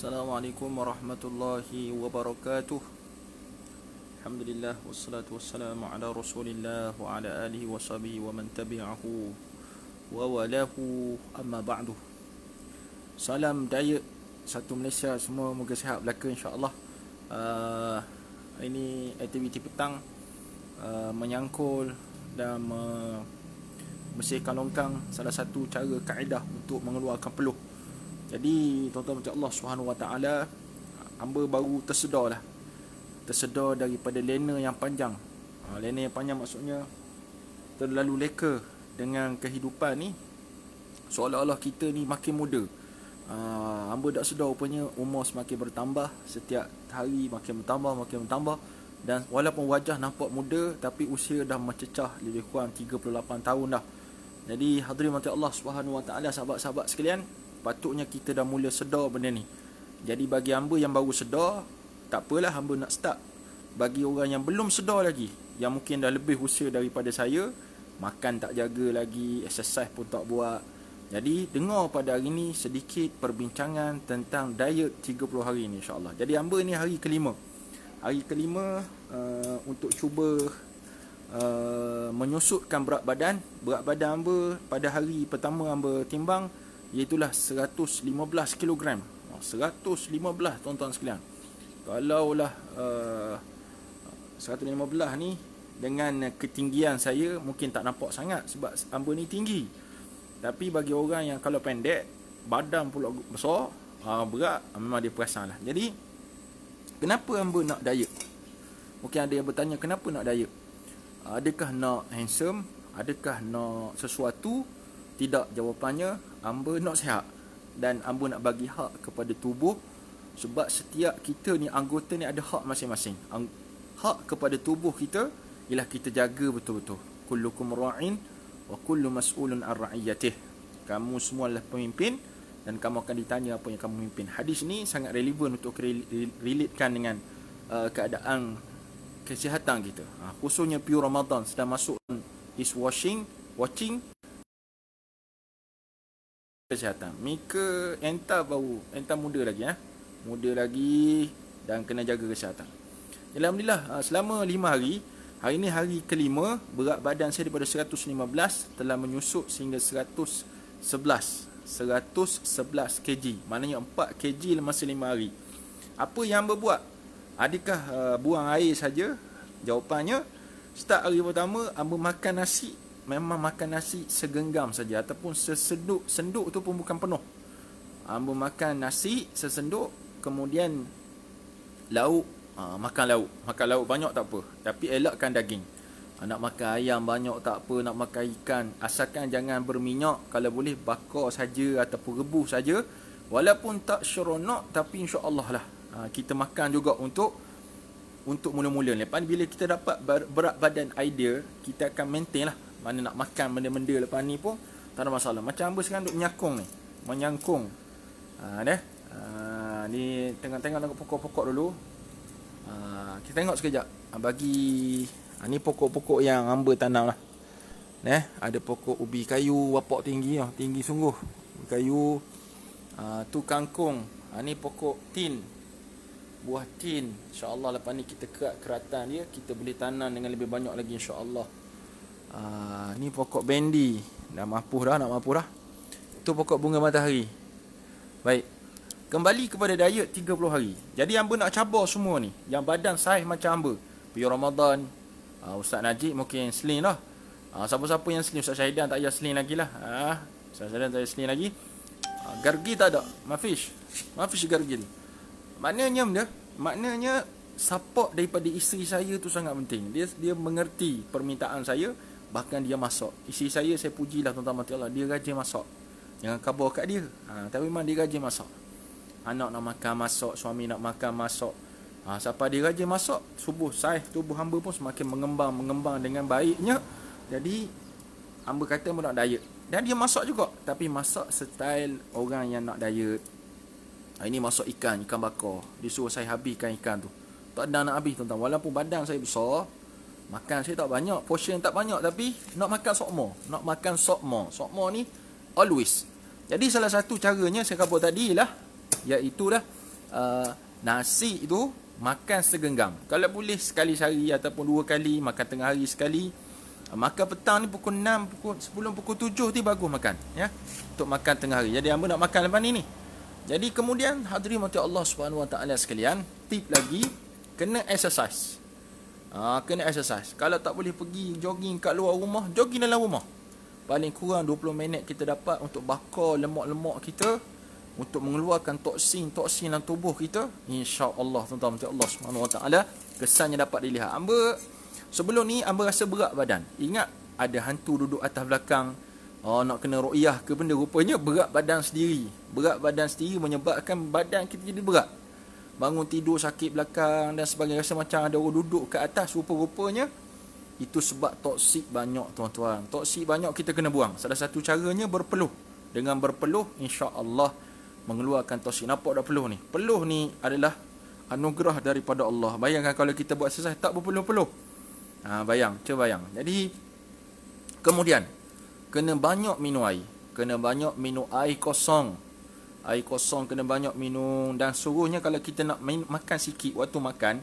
Assalamualaikum warahmatullahi wabarakatuh Alhamdulillah wassalatu wassalamu ala rasulillah wa ala alihi wa sahbihi wa man tabi'ahu wa walahu amma ba'du Salam daya satu Malaysia semua moga sihat belaka insyaAllah uh, Ini aktiviti petang uh, menyangkul dan uh, mesirkan longkang salah satu cara kaedah untuk mengeluarkan peluh jadi tuan-tuan macam Allah Subhanahu Wa Taala hamba baru tersedar lah. Tersedar daripada lena yang panjang. Ha, lena yang panjang maksudnya terlalu leka dengan kehidupan ni seolah-olah kita ni makin muda. Ha, hamba tak sedar rupanya umur semakin bertambah setiap hari makin bertambah makin bertambah dan walaupun wajah nampak muda tapi usia dah mencecah lebih kurang 38 tahun dah. Jadi hadirin mati Allah Subhanahu Wa Taala sahabat-sahabat sekalian, Patutnya kita dah mula sedar benda ni Jadi bagi hamba yang baru sedar Tak apalah hamba nak start Bagi orang yang belum sedar lagi Yang mungkin dah lebih usia daripada saya Makan tak jaga lagi Exercise pun tak buat Jadi dengar pada hari ni sedikit perbincangan Tentang diet 30 hari ni insyaAllah Jadi hamba ni hari kelima Hari kelima uh, Untuk cuba Uh, menyusutkan berat badan Berat badan hamba pada hari pertama hamba timbang Iaitulah 115 kg 115 tuan-tuan sekalian Kalaulah uh, 115 ni Dengan ketinggian saya Mungkin tak nampak sangat Sebab amba ni tinggi Tapi bagi orang yang kalau pendek Badan pula besar uh, Berat ha, Memang dia perasan lah Jadi Kenapa amba nak diet? Mungkin ada yang bertanya Kenapa nak diet? Adakah nak handsome? Adakah nak sesuatu? Tidak jawapannya Amba nak sihat Dan Amba nak bagi hak kepada tubuh Sebab setiap kita ni Anggota ni ada hak masing-masing Hak kepada tubuh kita Ialah kita jaga betul-betul Kullukum ra'in Wa kullu mas'ulun ar-ra'iyatih Kamu semua adalah pemimpin Dan kamu akan ditanya apa yang kamu pimpin Hadis ni sangat relevan untuk Relatekan dengan uh, Keadaan kesihatan kita ha, Khususnya pure Ramadan Sedang masuk is washing watching kesihatan. Mika entah baru, entah muda lagi ya. Eh? Muda lagi dan kena jaga kesihatan. Alhamdulillah, ah, selama 5 hari, hari ini hari kelima, berat badan saya daripada 115 telah menyusut sehingga 111. 111 kg. Maknanya 4 kg masa 5 hari. Apa yang berbuat? Adakah uh, buang air saja? Jawapannya, start hari pertama, ambil makan nasi memang makan nasi segenggam saja ataupun seseduk senduk tu pun bukan penuh. Ah, ambo makan nasi sesenduk kemudian lauk ah, makan lauk, makan lauk banyak tak apa tapi elakkan daging. Ah, nak makan ayam banyak tak apa, nak makan ikan asalkan jangan berminyak kalau boleh bakar saja ataupun rebus saja walaupun tak seronok tapi insya-Allah lah. kita makan juga untuk untuk mula-mula Lepas ni bila kita dapat berat badan ideal Kita akan maintain lah mana nak makan benda-benda lepas ni pun Tak ada masalah Macam apa sekarang duk menyakung ni Menyangkung ha, Ni, ha, ni tengah-tengah tengok pokok-pokok dulu ha, Kita tengok sekejap ha, Bagi ha, Ni pokok-pokok yang hamba tanam lah ni, Ada pokok ubi kayu Wapak tinggi oh, Tinggi sungguh ubi Kayu ha, Tu kangkung ha, Ni pokok tin buah tin insyaallah lepas ni kita kerat keratan dia kita boleh tanam dengan lebih banyak lagi insyaallah Ah, ni pokok bendi dah mapuh dah nak mapuh dah tu pokok bunga matahari baik kembali kepada diet 30 hari jadi hamba nak cabar semua ni yang badan saiz macam hamba pergi Ramadan uh, Ustaz Najib mungkin slim lah uh, siapa-siapa yang slim Ustaz Syahidan tak payah slim lagi lah uh, Ustaz Syahidan tak payah slim lagi uh, gargi tak ada mafish mafish gargi ni maknanya benda maknanya support daripada isteri saya tu sangat penting dia dia mengerti permintaan saya Bahkan dia masak isi saya saya pujilah tuan-tuan mati Allah Dia rajin masak Jangan kabur kat dia ha, Tapi memang dia rajin masak Anak nak makan masak Suami nak makan masak ha, Siapa dia rajin masak Subuh saiz tubuh hamba pun semakin mengembang Mengembang dengan baiknya Jadi Hamba kata pun nak diet Dan dia masak juga Tapi masak style orang yang nak diet ha, Ini masak ikan, ikan bakar Dia suruh saya habiskan ikan tu Tak ada nak habis tuan-tuan Walaupun badan saya besar Makan saya tak banyak, portion tak banyak tapi nak makan sok mo, nak makan sok mo. Sok mo ni always. Jadi salah satu caranya saya kata tadi lah iaitu lah uh, nasi itu makan segenggam. Kalau boleh sekali sehari ataupun dua kali, makan tengah hari sekali. Uh, makan petang ni pukul 6, pukul sebelum pukul 7 tu bagus makan ya. Untuk makan tengah hari. Jadi hamba nak makan lepas ni ni. Jadi kemudian hadirin mati Allah Subhanahu Wa Taala sekalian, tip lagi kena exercise ha, Kena exercise Kalau tak boleh pergi jogging kat luar rumah Jogging dalam rumah Paling kurang 20 minit kita dapat Untuk bakar lemak-lemak kita Untuk mengeluarkan toksin-toksin dalam tubuh kita InsyaAllah Tuan-tuan Menteri Allah SWT Kesannya dapat dilihat Amba Sebelum ni Amba rasa berat badan Ingat ada hantu duduk atas belakang Oh, nak kena ru'yah ke benda Rupanya berat badan sendiri Berat badan sendiri menyebabkan badan kita jadi berat bangun tidur sakit belakang dan sebagainya rasa macam ada orang duduk ke atas rupa-rupanya itu sebab toksik banyak tuan-tuan toksik banyak kita kena buang salah satu caranya berpeluh dengan berpeluh insya-Allah mengeluarkan toksik apa dah peluh ni peluh ni adalah anugerah daripada Allah bayangkan kalau kita buat sesat tak berpeluh-peluh ha, bayang cuba bayang jadi kemudian kena banyak minum air kena banyak minum air kosong air kosong kena banyak minum dan suruhnya kalau kita nak main, makan sikit waktu makan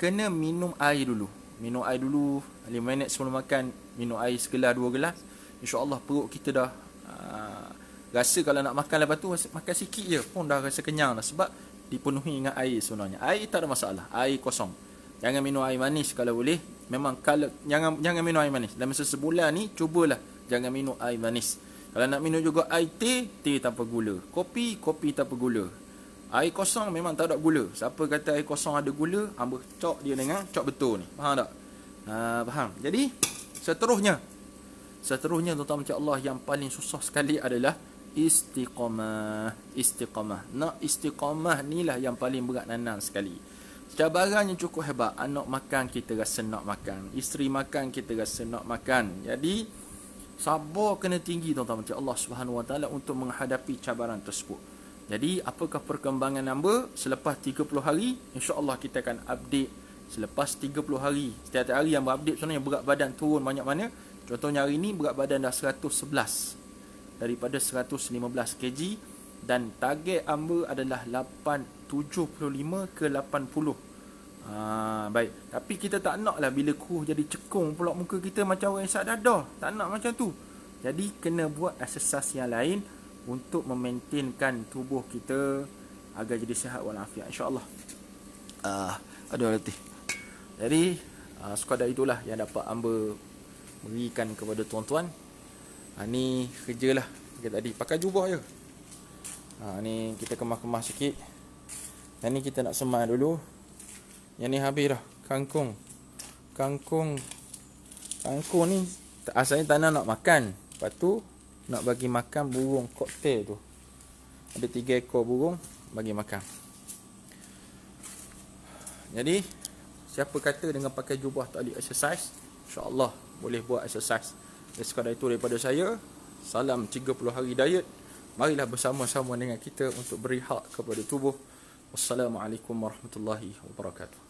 kena minum air dulu minum air dulu 5 minit sebelum makan minum air segelas dua gelas insyaallah perut kita dah aa, ah, rasa kalau nak makan lepas tu makan sikit je pun dah rasa kenyang lah sebab dipenuhi dengan air sebenarnya air tak ada masalah air kosong jangan minum air manis kalau boleh memang kalau jangan jangan minum air manis dalam masa sebulan ni cubalah jangan minum air manis kalau nak minum juga air teh, teh tanpa gula. Kopi, kopi tanpa gula. Air kosong memang tak ada gula. Siapa kata air kosong ada gula, hamba cok dia dengan cok betul ni. Faham tak? Ha, faham. Jadi, seterusnya. Seterusnya, tuan-tuan macam Allah, yang paling susah sekali adalah istiqamah. Istiqamah. Nak istiqamah ni lah yang paling berat nanang sekali. Cabarannya cukup hebat. Anak makan, kita rasa nak makan. Isteri makan, kita rasa nak makan. Jadi, sabar kena tinggi tuan-tuan macam Allah Subhanahu Wa Taala untuk menghadapi cabaran tersebut. Jadi apakah perkembangan number selepas 30 hari? Insya-Allah kita akan update selepas 30 hari. Setiap hari yang berupdate sebenarnya berat badan turun banyak mana. Contohnya hari ini berat badan dah 111 daripada 115 kg dan target amba adalah 875 ke Ha, baik. Tapi kita tak nak lah bila kuh jadi cekung pula muka kita macam orang yang isap dadah. Tak nak macam tu. Jadi kena buat exercise yang lain untuk memaintainkan tubuh kita agar jadi sihat walafiat insya-Allah. Ah, ada aduh letih. Jadi uh, sekadar itulah yang dapat amba berikan kepada tuan-tuan. Ha, ni lah. kita tadi pakai jubah je. Ha, ni kita kemas-kemas sikit. Dan ni kita nak semai dulu. Yang ni habis dah Kangkung Kangkung Kangkung ni Asalnya tanah nak makan Lepas tu Nak bagi makan burung koktel tu Ada tiga ekor burung Bagi makan Jadi Siapa kata dengan pakai jubah tak ada exercise InsyaAllah boleh buat exercise Dan sekadar itu daripada saya Salam 30 hari diet Marilah bersama-sama dengan kita untuk beri hak kepada tubuh Wassalamualaikum warahmatullahi wabarakatuh